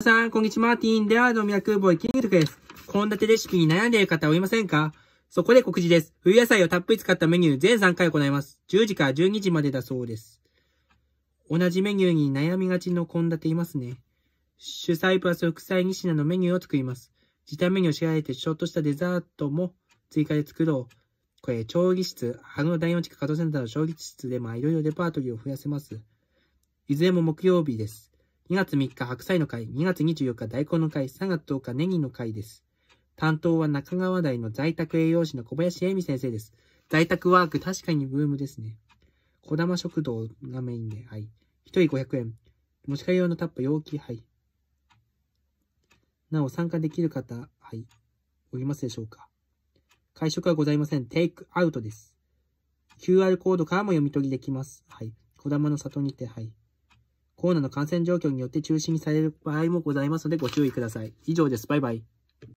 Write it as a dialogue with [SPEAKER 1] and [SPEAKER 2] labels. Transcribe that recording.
[SPEAKER 1] 皆さん、こんにちは。マーティンでードミラクーボイキングクです。献立レシピに悩んでいる方はいませんかそこで告知です。冬野菜をたっぷり使ったメニュー全3回行います。10時から12時までだそうです。同じメニューに悩みがちの献立いますね。主菜プラス副菜2品のメニューを作ります。時短メニューを仕上げてちょっとしたデザートも追加で作ろう。これ、調理室、春の第4地区加藤センターの調理室で、まあ、いろいろレパートリーを増やせます。いずれも木曜日です。2月3日白菜の会、2月24日大根の会、3月10日ネギの会です。担当は中川大の在宅栄養士の小林恵美先生です。在宅ワーク確かにブームですね。小玉食堂がメインで、はい。一人500円。持ち帰り用のタップ容器、はい。なお、参加できる方、はい。おりますでしょうか会食はございません。テイクアウトです。QR コードからも読み取りできます。はい。小玉の里にて、はい。コロナの感染状況によって中止にされる場合もございますのでご注意ください。以上です。バイバイ。